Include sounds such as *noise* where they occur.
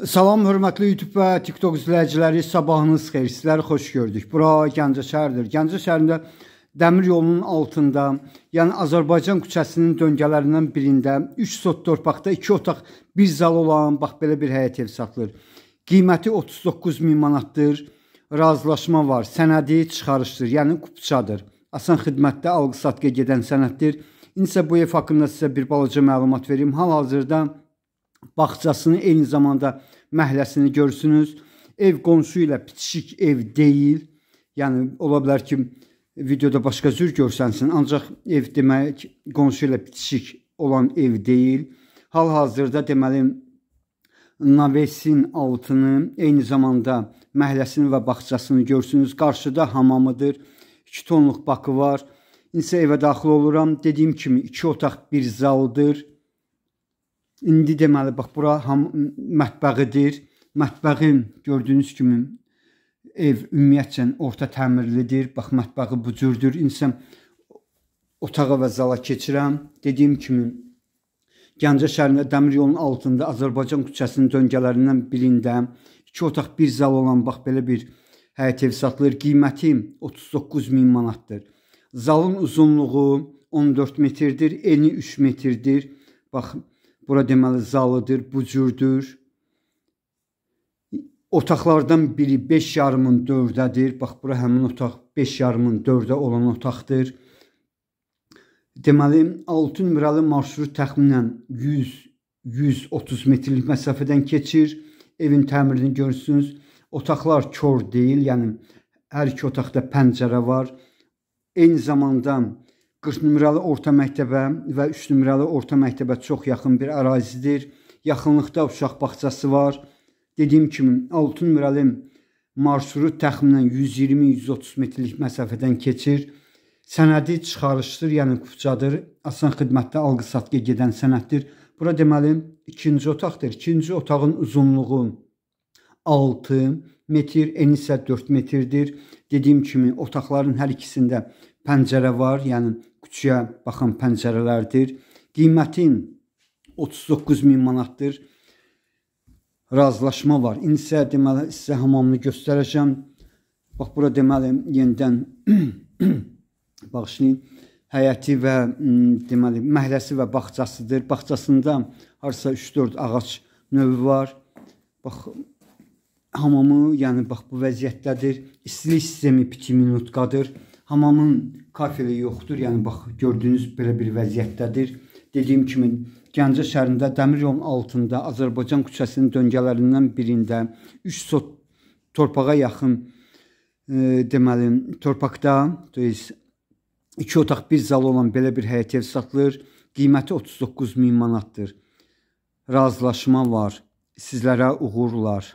Salam hörmətli YouTube və TikTok izləyiciləri, sabahınız xeyir. Sizləri xoş gördük. Bura Gəncə şəhəridir. Gəncə şəhərində dəmir yolunun altında, yəni Azərbaycan küçəsinin döngələrindən birində 3 sot torpaqda 2 otaq, 1 zal olan bax belə bir həyət ev satılır. Qiyməti 39 min manatdır. Razılaşma var. Sənədi çıxarışdır, yəni kupçadır. Asan xidmətdə alqı-satqıya gedən sənəddir. İndi isə bu ev haqqında sizə bir balaca məlumat verim. Hal-hazırda bağçasını, eyni zamanda məhləsini görürsünüz. Ev qonşu ilə bitişik ev deyil. Yəni ola bilər ki, videoda başqa cür görsənsin, ancaq ev demək qonşu ilə bitişik olan ev deyil. Hal-hazırda deməli navesin altını, eyni zamanda məhləsini və bağçasını görürsünüz. Qarşıda hamamıdır. 2 tonluq bakı var. İnsə evə daxil oluram. Dediyim kimi 2 otaq bir zaldır. İndi deməli bax bura ham mətbəğidir. Mətbəğin gördüyünüz kimi ev ümumiyyətcə orta təmirlidir. Bax mətbəği bu cürdür. İnsan otağa və zala keçirəm. Dediyim kimi Gəncə şəhərində dəmir yolunun altında Azərbaycan küçəsinin döngələrindən birində 2 otaq 1 zal olan bax belə bir həyət evi satılır. Qiyməti 39 min manatdır. Zalın uzunluğu 14 metrdir, eni 3 metrdir. Bax Bura deməli zalıdır, bu cürdür. Otaqlardan biri 5 yarımın 4-dədir. Bax bura həmin otaq 5 yarımın 4-də olan otaqdır. Deməli 6 nömrəli marşrut təxminən 100 130 metrlik məsafədən keçir. Evin təmirini görürsünüz. Otaqlar kor deyil, yəni hər iki otaqda pəncərə var. Eyni zamanda 40 nömrəli orta məktəbə və 3 nömrəli orta məktəbə çox yaxın bir ərazidir. Yaxınlıqda uşaq bağçası var. Dediyim kimi 6 nömrəli marşrut təxminən 120-130 metrlik məsafədən keçir. Sənədi çıxarışdır, yəni kupçadır. Asan xidmətdə alqı-satqı gedən sənəddir. Bura deməli ikinci otaqdır. İkinci otağın uzunluğu 6 metr, eni isə 4 metrdir. Dediyim kimi otaqların hər ikisində pəncərə var, yəni küçüyə baxan pəncərələrdir. Qiymətin 39 min manatdır. Razılaşma var. İndi isə deməli sizə hamamını göstərəcəm. Bax bura deməli yenidən *clears throat* bağışlayın. Həyəti və deməli məhləsi və bağçasıdır. Bağçasında harsa 3-4 ağac növü var. Bax hamamı, yəni bax bu vəziyyətdədir. İstilik sistemi 2 minutqadır. Hamamın kafeli yoxdur. Yəni bax gördüyünüz belə bir vəziyyətdədir. Dediyim kimi Gəncə şəhərində dəmir yolun altında Azərbaycan küçəsinin döngələrindən birində 3 sot torpağa yaxın e, deməli torpaqda, deyiz 2 otaq bir zal olan belə bir həyət ev satılır. Qiyməti 39 min manatdır. Razılaşma var. Sizlərə uğurlar.